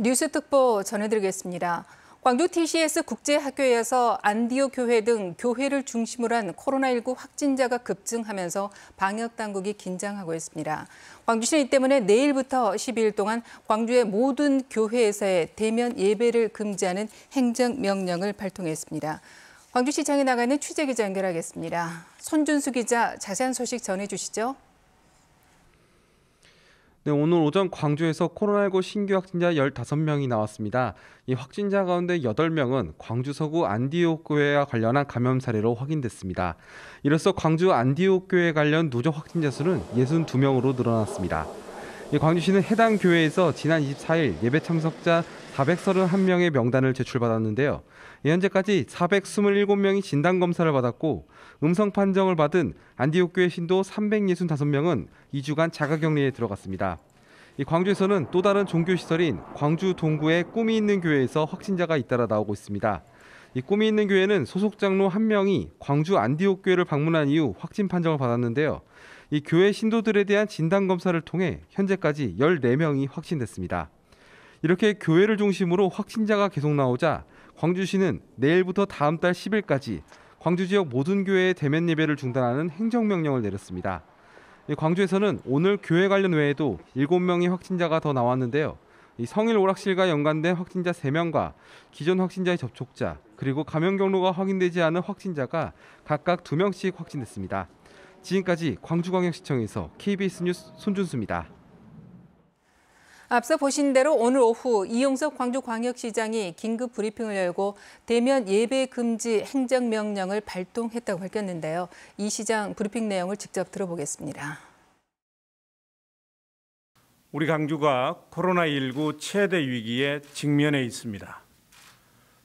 뉴스특보 전해드리겠습니다. 광주 TCS 국제학교에서 안디오 교회 등 교회를 중심으로 한 코로나19 확진자가 급증하면서 방역 당국이 긴장하고 있습니다. 광주시는 이 때문에 내일부터 12일 동안 광주의 모든 교회에서의 대면 예배를 금지하는 행정명령을 발동했습니다. 광주시장에 나가는 취재 기자 연결하겠습니다. 손준수 기자 자세한 소식 전해주시죠. 네, 오늘 오전 광주에서 코로나19 신규 확진자 15명이 나왔습니다. 이 확진자 가운데 8명은 광주 서구 안디옥교회와 관련한 감염 사례로 확인됐습니다. 이로써 광주 안디옥교회 관련 누적 확진자 수는 62명으로 늘어났습니다. 광주시는 해당 교회에서 지난 24일 예배 참석자 431명의 명단을 제출받았는데요. 현재까지 427명이 진단 검사를 받았고 음성 판정을 받은 안디옥교회 신도 365명은 2주간 자가격리에 들어갔습니다. 광주에서는 또 다른 종교 시설인 광주 동구의 꿈이 있는 교회에서 확진자가 잇따라 나오고 있습니다. 이 꿈이 있는 교회는 소속 장로 한 명이 광주 안디옥 교회를 방문한 이후 확진 판정을 받았는데요. 이 교회 신도들에 대한 진단 검사를 통해 현재까지 14명이 확진됐습니다. 이렇게 교회를 중심으로 확진자가 계속 나오자 광주시는 내일부터 다음 달 10일까지 광주 지역 모든 교회의 대면 예배를 중단하는 행정명령을 내렸습니다. 광주에서는 오늘 교회 관련 외에도 7명의 확진자가 더 나왔는데요. 성일 오락실과 연관된 확진자 3명과 기존 확진자의 접촉자 그리고 감염 경로가 확인되지 않은 확진자가 각각 2명씩 확진됐습니다. 지금까지 광주광역시청에서 KBS 뉴스 손준수입니다. 앞서 보신 대로 오늘 오후 이용석 광주광역시장이 긴급 브리핑을 열고 대면 예배 금지 행정명령을 발동했다고 밝혔는데요. 이 시장 브리핑 내용을 직접 들어보겠습니다. 우리 광주가 코로나19 최대 위기에 직면해 있습니다.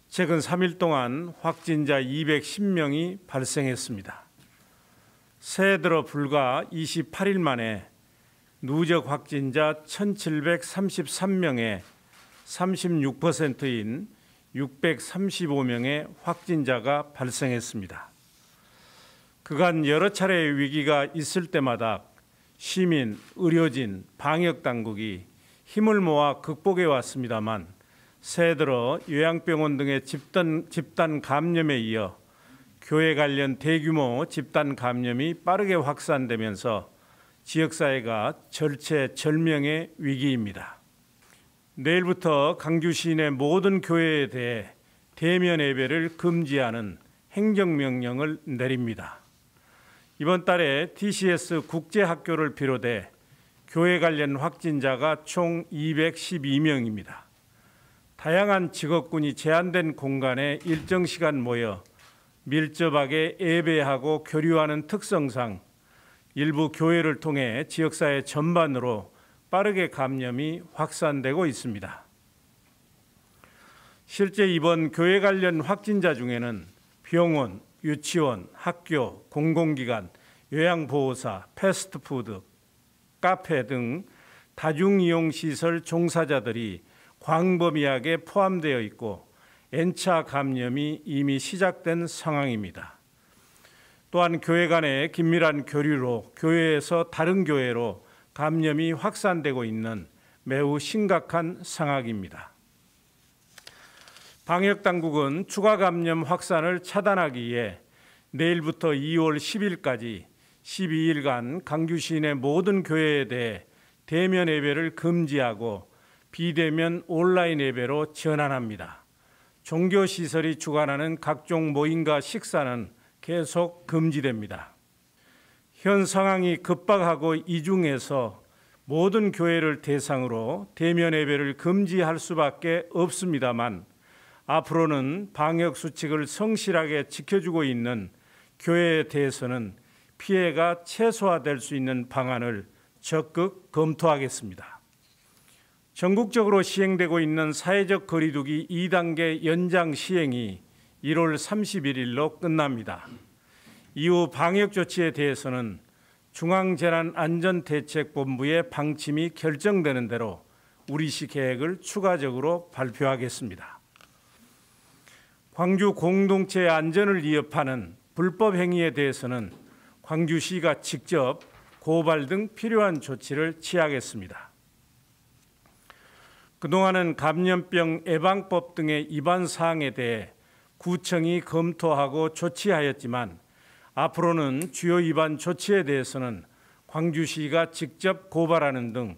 최근 3일 동안 확진자 210명이 발생했습니다. 새해 들어 불과 28일 만에 누적 확진자 1,733명의 36%인 635명의 확진자가 발생했습니다. 그간 여러 차례 위기가 있을 때마다 시민, 의료진, 방역 당국이 힘을 모아 극복해 왔습니다만 새 들어 요양병원 등의 집단, 집단 감염에 이어 교회 관련 대규모 집단 감염이 빠르게 확산되면서 지역사회가 절체절명의 위기입니다. 내일부터 강주 시내 모든 교회에 대해 대면 예배를 금지하는 행정명령을 내립니다. 이번 달에 TCS 국제학교를 비롯해 교회 관련 확진자가 총 212명입니다. 다양한 직업군이 제한된 공간에 일정 시간 모여 밀접하게 예배하고 교류하는 특성상 일부 교회를 통해 지역사회 전반으로 빠르게 감염이 확산되고 있습니다. 실제 이번 교회 관련 확진자 중에는 병원, 유치원, 학교, 공공기관, 요양보호사, 패스트푸드, 카페 등 다중이용시설 종사자들이 광범위하게 포함되어 있고 N차 감염이 이미 시작된 상황입니다. 또한 교회 간의 긴밀한 교류로 교회에서 다른 교회로 감염이 확산되고 있는 매우 심각한 상황입니다. 방역 당국은 추가 감염 확산을 차단하기 위해 내일부터 2월 10일까지 12일간 강주 시내 모든 교회에 대해 대면 예배를 금지하고 비대면 온라인 예배로 전환합니다. 종교 시설이 주관하는 각종 모임과 식사는 계속 금지됩니다. 현 상황이 급박하고 이중해서 모든 교회를 대상으로 대면 예배를 금지할 수밖에 없습니다만 앞으로는 방역 수칙을 성실하게 지켜주고 있는 교회에 대해서는 피해가 최소화될 수 있는 방안을 적극 검토하겠습니다. 전국적으로 시행되고 있는 사회적 거리두기 2단계 연장 시행이 1월 31일로 끝납니다. 이후 방역 조치에 대해서는 중앙재난안전대책본부의 방침이 결정되는 대로 우리시 계획을 추가적으로 발표하겠습니다. 광주 공동체 안전을 위협하는 불법 행위에 대해서는 광주시가 직접 고발 등 필요한 조치를 취하겠습니다. 그동안은 감염병 예방법 등의 위반 사항에 대해 구청이 검토하고 조치하였지만 앞으로는 주요 위반 조치에 대해서는 광주시가 직접 고발하는 등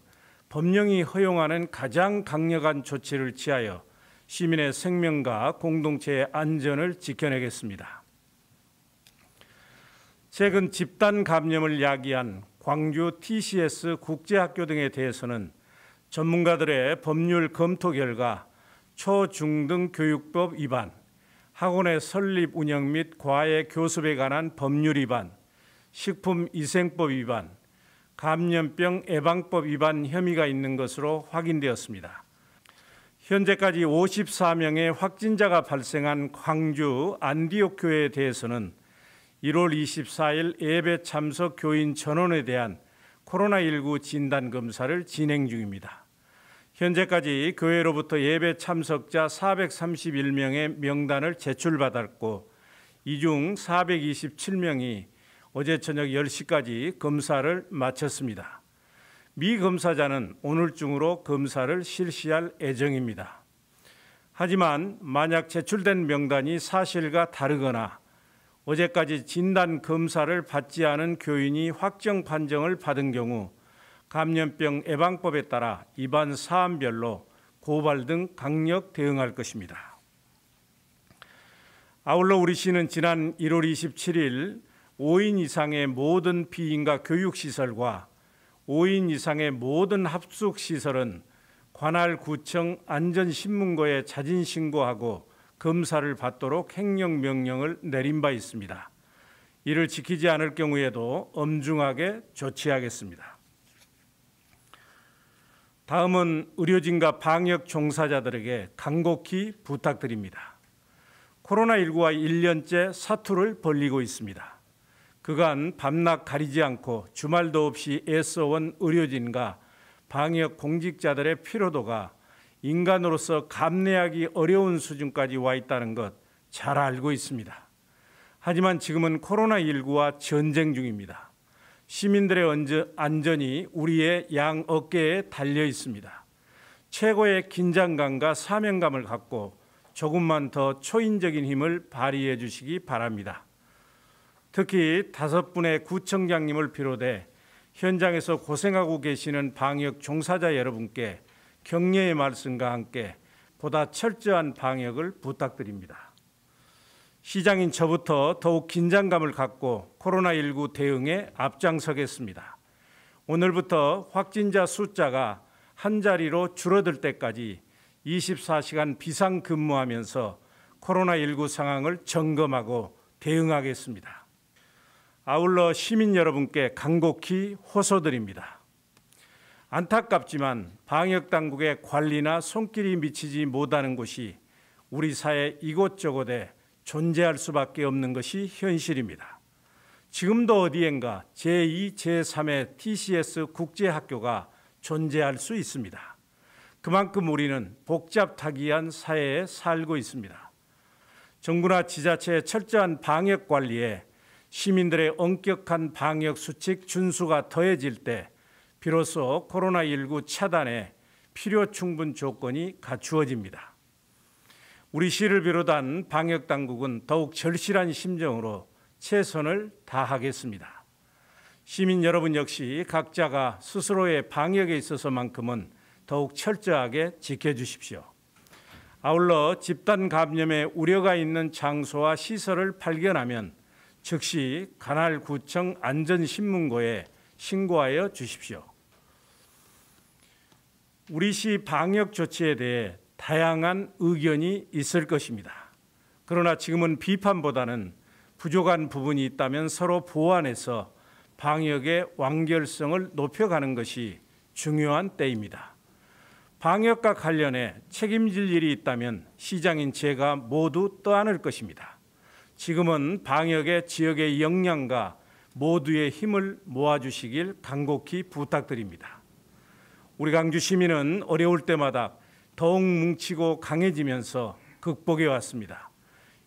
법령이 허용하는 가장 강력한 조치를 취하여 시민의 생명과 공동체의 안전을 지켜내겠습니다. 최근 집단 감염을 야기한 광주 TCS 국제학교 등에 대해서는 전문가들의 법률 검토 결과 초중등 교육법 위반, 학원의 설립 운영 및 과외 교습에 관한 법률 위반, 식품위생법 위반, 감염병 예방법 위반 혐의가 있는 것으로 확인되었습니다. 현재까지 54명의 확진자가 발생한 광주 안디옥 교회에 대해서는 1월 24일 예배 참석 교인 전원에 대한 코로나19 진단 검사를 진행 중입니다. 현재까지 교회로부터 예배 참석자 431명의 명단을 제출받았고 이 중 427명이 어제 저녁 10시까지 검사를 마쳤습니다. 미 검사자는 오늘 중으로 검사를 실시할 예정입니다. 하지만 만약 제출된 명단이 사실과 다르거나 어제까지 진단 검사를 받지 않은 교인이 확정 판정을 받은 경우 감염병 예방법에 따라 입안 사안별로 고발 등 강력 대응할 것입니다. 아울러 우리 시는 지난 1월 27일 5인 이상의 모든 비인가 교육시설과 5인 이상의 모든 합숙시설은 관할 구청 안전신문고에 자진신고하고 검사를 받도록 행령명령을 내린 바 있습니다. 이를 지키지 않을 경우에도 엄중하게 조치하겠습니다. 다음은 의료진과 방역 종사자들에게 간곡히 부탁드립니다. 코로나19와 1년째 사투를 벌리고 있습니다. 그간 밤낮 가리지 않고 주말도 없이 애써온 의료진과 방역 공직자들의 피로도가 인간으로서 감내하기 어려운 수준까지 와 있다는 것 잘 알고 있습니다. 하지만 지금은 코로나19와 전쟁 중입니다. 시민들의 안전이 우리의 양 어깨에 달려 있습니다. 최고의 긴장감과 사명감을 갖고 조금만 더 초인적인 힘을 발휘해 주시기 바랍니다. 특히 다섯 분의 구청장님을 비롯해 현장에서 고생하고 계시는 방역 종사자 여러분께 격려의 말씀과 함께 보다 철저한 방역을 부탁드립니다. 시장인 저부터 더욱 긴장감을 갖고 코로나19 대응에 앞장서겠습니다. 오늘부터 확진자 숫자가 한 자리로 줄어들 때까지 24시간 비상 근무하면서 코로나19 상황을 점검하고 대응하겠습니다. 아울러 시민 여러분께 간곡히 호소드립니다. 안타깝지만 방역 당국의 관리나 손길이 미치지 못하는 곳이 우리 사회 이곳저곳에 존재할 수밖에 없는 것이 현실입니다. 지금도 어디엔가 제2, 제3의 TCS 국제학교가 존재할 수 있습니다. 그만큼 우리는 복잡타기한 사회에 살고 있습니다. 정부나 지자체의 철저한 방역 관리에 시민들의 엄격한 방역 수칙 준수가 더해질 때 비로소 코로나19 차단에 필요 충분 조건이 갖추어집니다. 우리 시를 비롯한 방역 당국은 더욱 절실한 심정으로 최선을 다하겠습니다. 시민 여러분 역시 각자가 스스로의 방역에 있어서만큼은 더욱 철저하게 지켜주십시오. 아울러 집단 감염의 우려가 있는 장소와 시설을 발견하면 즉시 간할구청 안전신문고에 신고하여 주십시오. 우리 시 방역 조치에 대해 다양한 의견이 있을 것입니다. 그러나 지금은 비판보다는 부족한 부분이 있다면 서로 보완해서 방역의 완결성을 높여가는 것이 중요한 때입니다. 방역과 관련해 책임질 일이 있다면 시장인 제가 모두 떠안을 것입니다. 지금은 방역의 지역의 역량과 모두의 힘을 모아주시길 간곡히 부탁드립니다. 우리 광주 시민은 어려울 때마다 더욱 뭉치고 강해지면서 극복해 왔습니다.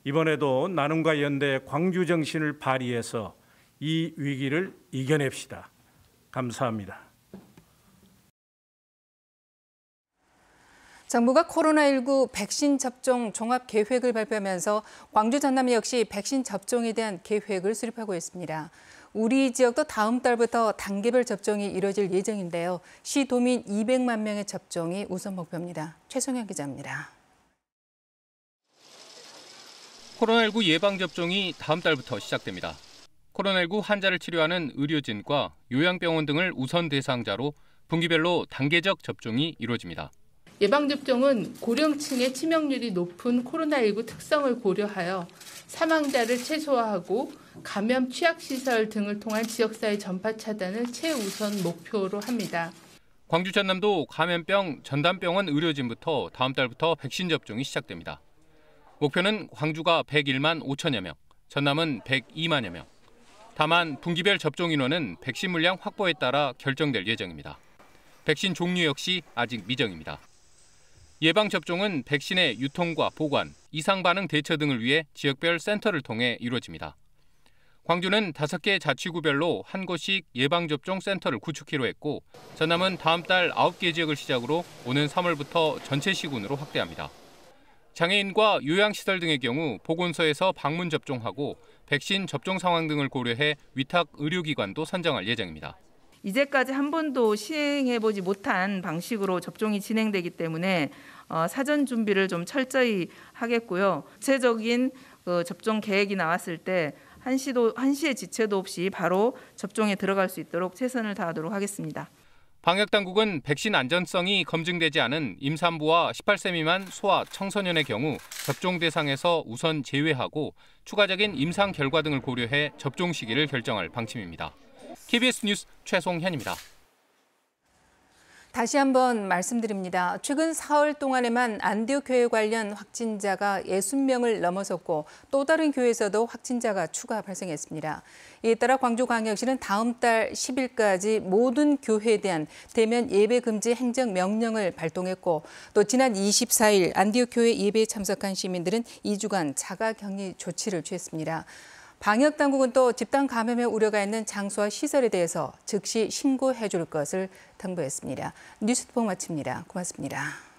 이번에도 나눔과 연대 광주 정신을 발휘해서 이 위기를 이겨냅시다. 감사합니다. 정부가 코로나19 백신 접종 종합 계획을 발표하면서 광주 전남 역시 백신 접종에 대한 계획을 수립하고 있습니다. 우리 지역도 다음 달부터 단계별 접종이 이뤄질 예정인데요. 시 도민 200만 명의 접종이 우선 목표입니다. 최성현 기자입니다. 코로나19 예방접종이 다음 달부터 시작됩니다. 코로나19 환자를 치료하는 의료진과 요양병원 등을 우선 대상자로 분기별로 단계적 접종이 이루어집니다. 예방접종은 고령층의 치명률이 높은 코로나19 특성을 고려하여 사망자를 최소화하고 감염 취약시설 등을 통한 지역사회 전파 차단을 최우선 목표로 합니다. 광주 전남도 감염병 전담병원 의료진부터 다음 달부터 백신 접종이 시작됩니다. 목표는 광주가 101만 5천여 명, 전남은 102만여 명. 다만 분기별 접종 인원은 백신 물량 확보에 따라 결정될 예정입니다. 백신 종류 역시 아직 미정입니다. 예방접종은 백신의 유통과 보관, 이상반응 대처 등을 위해 지역별 센터를 통해 이루어집니다. 광주는 5개 자치구별로 한 곳씩 예방접종 센터를 구축하기로 했고 전남은 다음 달 9개 지역을 시작으로 오는 3월부터 전체 시군으로 확대합니다. 장애인과 요양시설 등의 경우 보건소에서 방문 접종하고 백신 접종 상황 등을 고려해 위탁 의료기관도 선정할 예정입니다. 이제까지 한 번도 시행해보지 못한 방식으로 접종이 진행되기 때문에 어, 사전 준비를 좀 철저히 하겠고요. 구체적인 그 접종 계획이 나왔을 때 한시도 한시의 지체도 없이 바로 접종에 들어갈 수 있도록 최선을 다하도록 하겠습니다. 방역 당국은 백신 안전성이 검증되지 않은 임산부와 18세 미만 소아 청소년의 경우 접종 대상에서 우선 제외하고 추가적인 임상 결과 등을 고려해 접종 시기를 결정할 방침입니다. KBS 뉴스 최송현입니다. 다시 한번 말씀드립니다. 최근 사흘 동안에만 안디옥 교회 관련 확진자가 60명을 넘어섰고 또 다른 교회에서도 확진자가 추가 발생했습니다. 이에 따라 광주광역시는 다음 달 10일까지 모든 교회에 대한 대면 예배 금지 행정 명령을 발동했고 또 지난 24일 안디옥 교회 예배에 참석한 시민들은 2주간 자가 격리 조치를 취했습니다. 방역 당국은 또 집단 감염의 우려가 있는 장소와 시설에 대해서 즉시 신고해 줄 것을 당부했습니다. 뉴스톡 마칩니다. 고맙습니다.